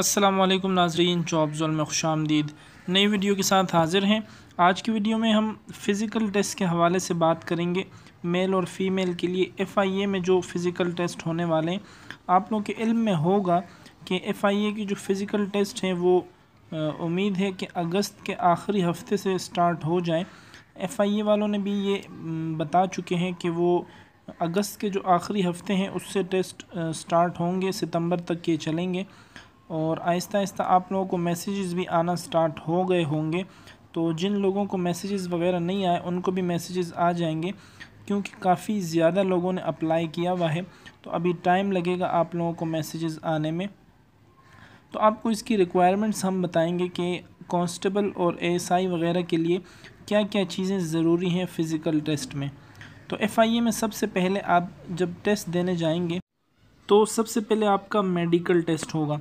अस्सलाम वालेकुम नाजरीन जॉब जोन में खुश आमदीद नई वीडियो के साथ हाज़िर हैं आज की वीडियो में हम फ़िज़िकल टेस्ट के हवाले से बात करेंगे मेल और फीमेल के लिए ए में जो फ़िज़िकल टेस्ट होने वाले हैं आप लोग के इल्म में होगा कि ए की जो फ़िज़िकल टेस्ट हैं वो उम्मीद है कि अगस्त के आखिरी हफ्ते से स्टार्ट हो जाए ए वालों ने भी ये बता चुके हैं कि वो अगस्त के जो आखिरी हफ्ते हैं उससे टेस्ट स्टार्ट होंगे सितंबर तक ये चलेंगे और आहिस्ता आहिस्ता आप लोगों को मैसेजेस भी आना स्टार्ट हो गए होंगे तो जिन लोगों को मैसेजेस वगैरह नहीं आए उनको भी मैसेजेस आ जाएंगे क्योंकि काफ़ी ज़्यादा लोगों ने अप्लाई किया हुआ है तो अभी टाइम लगेगा आप लोगों को मैसेजेस आने में तो आपको इसकी रिक्वायरमेंट्स हम बताएंगे कि कांस्टेबल और एएसआई वगैरह के लिए क्या क्या चीज़ें ज़रूरी हैं फ़िज़िकल टेस्ट में तो एफ़ में सबसे पहले आप जब टेस्ट देने जाएँगे तो सबसे पहले आपका मेडिकल टेस्ट होगा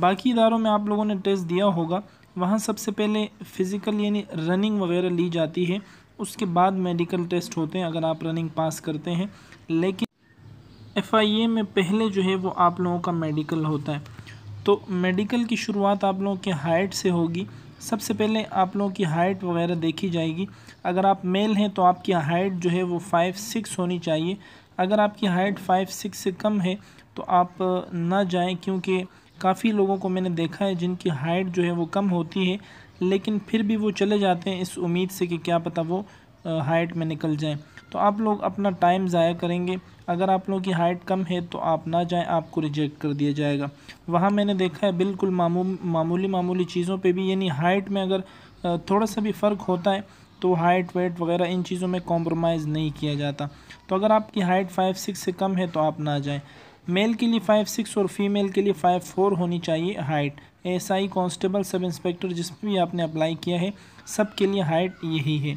बाकी इदारों में आप लोगों ने टेस्ट दिया होगा वहाँ सबसे पहले फ़िज़िकल यानी रनिंग वगैरह ली जाती है उसके बाद मेडिकल टेस्ट होते हैं अगर आप रनिंग पास करते हैं लेकिन एफ़ में पहले जो है वो आप लोगों का मेडिकल होता है तो मेडिकल की शुरुआत आप लोगों के हाइट से होगी सबसे पहले आप लोगों की हाइट वगैरह देखी जाएगी अगर आप मेल हैं तो आपकी हाइट जो है वो फ़ाइव सिक्स होनी चाहिए अगर आपकी हाइट फ़ाइव सिक्स से कम है तो आप ना जाएं क्योंकि काफ़ी लोगों को मैंने देखा है जिनकी हाइट जो है वो कम होती है लेकिन फिर भी वो चले जाते हैं इस उम्मीद से कि क्या पता वो हाइट में निकल जाएं तो आप लोग अपना टाइम ज़ाया करेंगे अगर आप लोगों की हाइट कम है तो आप ना जाएं आपको रिजेक्ट कर दिया जाएगा वहाँ मैंने देखा है बिल्कुल मामू मामूली मामूली चीज़ों पे भी यानी हाइट में अगर थोड़ा सा भी फ़र्क होता है तो हाइट वेट वगैरह इन चीज़ों में कॉम्प्रोमाइज़ नहीं किया जाता तो अगर आपकी हाइट फाइव सिक्स से कम है तो आप ना जाएँ मेल के लिए फाइव सिक्स और फीमेल के लिए फाइव फोर होनी चाहिए height SI constable sub inspector जिस भी आपने अप्लाई किया है सब के लिए हाइट यही है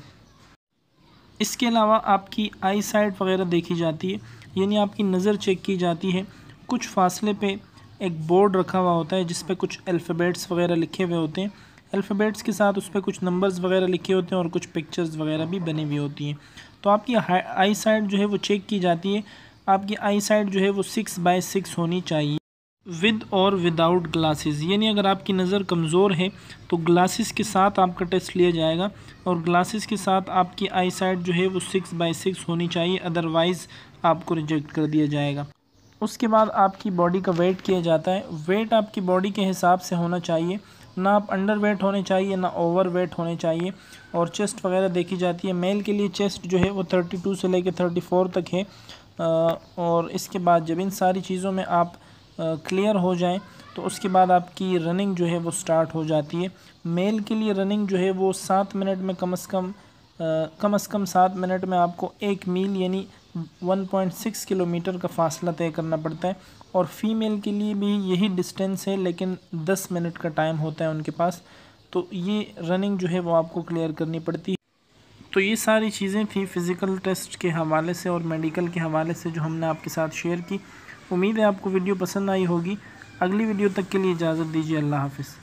इसके अलावा आपकी आई साइट वगैरह देखी जाती है यानी आपकी नज़र चेक की जाती है कुछ फासले पे एक बोर्ड रखा हुआ होता है जिस पे कुछ अल्फ़ाबेट्स वगैरह लिखे हुए होते हैं अल्फ़ाबेट्स के साथ उस पर कुछ नंबर्स वगैरह लिखे होते हैं और कुछ पिक्चर्स वगैरह भी बनी हुई होती हैं तो आपकी आई साइट जो है वो चेक की जाती है आपकी आई साइड जो है वो सिक्स बाय सिक्स होनी चाहिए विद और विदाउट ग्लासेस यानी अगर आपकी नज़र कमज़ोर है तो ग्लासेस के साथ आपका टेस्ट लिया जाएगा और ग्लासेस के साथ आपकी आई साइड जो है वो सिक्स बाई सिक्स होनी चाहिए अदरवाइज़ आपको रिजेक्ट कर दिया जाएगा उसके बाद आपकी बॉडी का वेट किया जाता है वेट आपकी बॉडी के हिसाब से होना चाहिए ना आप अंडर वेट होने चाहिए ना ओवर वेट होने चाहिए और चेस्ट वगैरह देखी जाती है मेल के लिए चेस्ट जो है वो थर्टी टू से लेकर थर्टी फोर तक है और इसके बाद जब इन सारी चीज़ों में आप क्लियर हो जाएं तो उसके बाद आपकी रनिंग जो है वो स्टार्ट हो जाती है मेल के लिए रनिंग जो है वो सात मिनट में कम अज़ कम कम अज़ कम सात मिनट में आपको एक मील यानी 1.6 किलोमीटर का फासला तय करना पड़ता है और फीमेल के लिए भी यही डिस्टेंस है लेकिन 10 मिनट का टाइम होता है उनके पास तो ये रनिंग जो है वो आपको क्लियर करनी पड़ती है तो ये सारी चीज़ें थी फ़िज़िकल टेस्ट के हवाले से और मेडिकल के हवाले से जो हमने आपके साथ शेयर की उम्मीद है आपको वीडियो पसंद आई होगी अगली वीडियो तक के लिए इजाज़त दीजिए अल्लाह हाफिज़